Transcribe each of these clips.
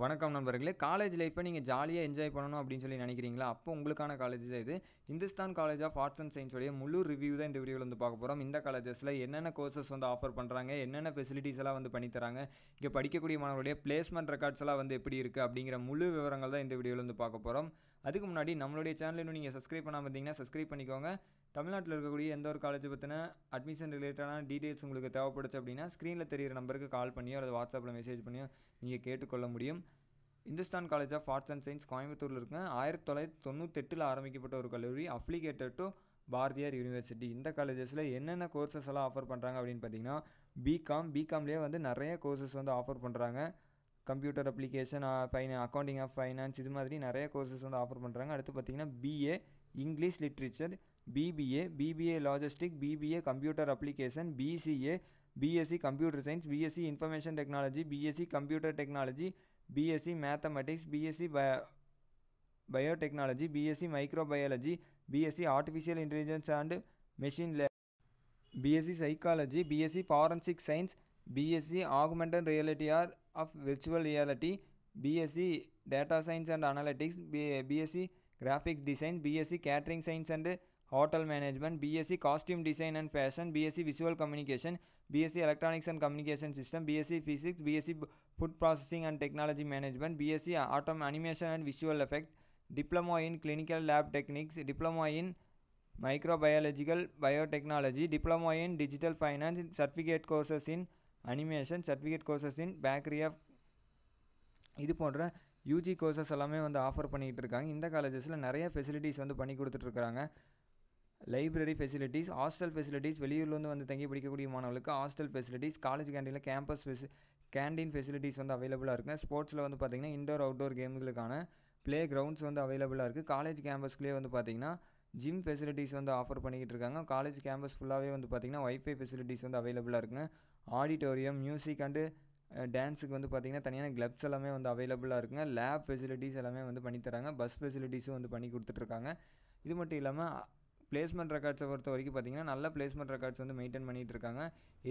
வணக்கம் நண்பர்களே காலேஜ் லைஃப்பை நீங்கள் ஜாலியாக என்ஜாய் பண்ணணும் அப்படின்னு சொல்லி நினைக்கிறீங்களா அப்போ உங்களுக்கான காலேஜ் தான் இது Hindustan college of arts and சயின்ஸோடைய முழு ரிவ்யூ தான் இந்த வீடியோவில் வந்து பார்க்க போகிறோம் இந்த காலேஜஸில் என்னென்ன கோர்சஸ் வந்து ஆஃபர் பண்ணுறாங்க என்னென்ன ஃபெசிலிட்டிஸ் எல்லாம் வந்து பண்ணித்தராங்க இங்கே படிக்கக்கூடிய மாணவருடைய பிளேஸ்மெண்ட் ரெக்கார்ட்ஸ் எல்லாம் வந்து எப்படி இருக்குது அப்படிங்கிற முழு விவரங்கள் தான் இந்த வீடியோவில் வந்து பார்க்க போகிறோம் அதுக்கு முன்னாடி நம்மளுடைய சேனல் இன்னும் நீங்கள் சப்ஸ்கிரைப் பண்ணாமல் இருந்தீங்கன்னா சப்ஸ்கிரைப் பண்ணிக்கோங்க தமிழ்நாட்டில் இருக்கக்கூடிய எந்த ஒரு காலேஜ் பற்றின அட்மிஷன் ரிலேட்டடான டீட்டெயில்ஸ் உங்களுக்கு தேவைப்படுச்சு அப்படின்னா ஸ்க்ரீனில் தெரிகிற நம்பருக்கு கால் பண்ணியோ அல்லது வாட்ஸ்அப்பில் மெசேஜ் பண்ணியோ நீங்கள் கேட்டுக்கொள்ள முடியும் Hindustan college of arts and science கோயம்புத்தூரில் இருக்குங்க ஆயிரத்தி தொள்ளாயிரத்தி தொண்ணூத்தெட்டில் ஆரம்பிக்கப்பட்ட ஒரு கல்லூரி அப்ளிகேட்டட் டு பாரதியார் யூனிவர்சிட்டி இந்த காலேஜஸில் என்னென்ன கோர்சஸ் எல்லாம் ஆஃபர் பண்ணுறாங்க அப்படின்னு பார்த்தீங்கன்னா பிகாம் பிகாம்லேயே வந்து நிறைய கோர்சஸ் வந்து ஆஃபர் பண்ணுறாங்க computer application fine accounting of finance இது மாதிரி நிறைய கோர்சஸ் வந்து ஆஃபர் பண்ணுறாங்க அடுத்து பார்த்தீங்கன்னா BA English literature BBA BBA logistic BBA computer application BCA BSc computer science BSc information technology BSc computer technology BSc mathematics BSc bio biotechnology BSc microbiology BSc artificial intelligence and machine லே BSc psychology BSc forensic science BSc Augmented Reality or of Virtual Reality, BSc Data Science and Analytics, BSc Graphic Design, BSc Catering Science and Hotel Management, BSc Costume Design and Fashion, BSc Visual Communication, BSc Electronics and Communication System, BSc Physics, BSc Food Processing and Technology Management, BSc Autumn Animation and Visual Effect, Diploma in Clinical Lab Techniques, Diploma in Microbiological Biotechnology, Diploma in Digital Finance, Certificate Courses in animation certificate courses in bakery of இது போன்ற UG courses எல்லாமே வந்து offer பண்ணிக்கிட்டு இருக்காங்க இந்த காலேஜஸில் நிறைய facilities வந்து பண்ணி கொடுத்துட்ருக்காங்க லைப்ரரி ஃபெசிலிட்டிஸ் ஹாஸ்டல் ஃபெசிலிட்டிஸ் வெளியூர்லேருந்து வந்து தங்கி படிக்கக்கூடிய மாணவர்களுக்கு ஹாஸ்டல் ஃபெசிலிட்டிஸ் காலேஜ் கேண்டீனில் கேம்பஸ் ஃபெசி கேண்டீன் ஃபெசிலிட்டிஸ் வந்து அவைலபிளாக இருக்குது ஸ்போர்ட்ஸில் வந்து பார்த்திங்கன்னா இண்டோர் அவுட்டோர் கேம்களுக்கான ப்ளே கிரவுண்ட்ஸ் வந்து அவைலபிளாக இருக்குது காலேஜ் கேம்பஸ்க்குள்ளேயே வந்து பார்த்திங்கன்னா ஜிம் ஃபெசிலிட்டிஸ் வந்து ஆஃபர் பண்ணிக்கிட்டு இருக்காங்க காலேஜ் கேம்பஸ் ஃபுல்லாகவே வந்து பார்த்திங்கன்னா ஒய்ஃபை ஃபெசிலிட்டிஸ் வந்து அவைலபிளாக இருக்குங்க ஆடிட்டோரியம் மியூசிக் அண்டு டான்ஸுக்கு வந்து பார்த்திங்கன்னா தனியான கிளப்ஸ் எல்லாமே வந்து அவைலபிளாக இருக்குங்க லேப் ஃபெசிலிட்டிஸ் எல்லாமே வந்து பண்ணித்தராங்க பஸ் ஃபெசிலிட்டிஸும் வந்து பண்ணி கொடுத்துட்ருக்காங்க இது மட்டும் இல்லாமல் பிளேஸ்மெண்ட் ரெக்கார்ட்ஸை பொறுத்த வரைக்கும் பார்த்திங்கன்னா நல்ல பிளேஸ்மெண்ட் ரெக்கார்ட்ஸ் வந்து மெயின்டைன் பண்ணிகிட்டு இருக்காங்க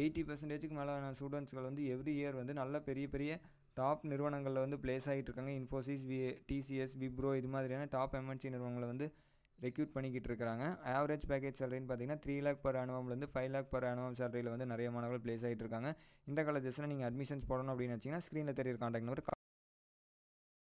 எயிட்டி பர்சன்டேஜுக்கு மேலான ஸ்டூடெண்ட்ஸ்கள் வந்து எவ்ரி இயர் வந்து நல்ல பெரிய பெரிய டாப் நிறுவனங்களில் வந்து பிளேஸ் ஆகிட்டு இருக்காங்க இன்ஃபோசிஸ் பி டிசிஎஸ் பிப்ரோ இது மாதிரியான டாப் எம்என்சி நிறுவனங்களை வந்து ரெக்யூட் பண்ணிக்கிட்டு இருக்காங்க ஆவரேஜ் பேக்கேஜ் சேலரின்னு பார்த்தீங்கன்னா த்ரீ லேக் பர் ஆனுவம்லேருந்து ஃபைவ் லேக் பர் ஆனுவம் சேலரியில் வந்து நிறைய மாணவர்கள் பிளேஸ் ஆகிட்டு இருக்காங்க இந்த காலேஜஸில் நீங்கள் அட்மிஷன்ஸ் போடணும் அப்படின்னு வச்சிங்கன்னா ஸ்க்ரீனில் தெரியுற காண்டாக்ட் நம்பர்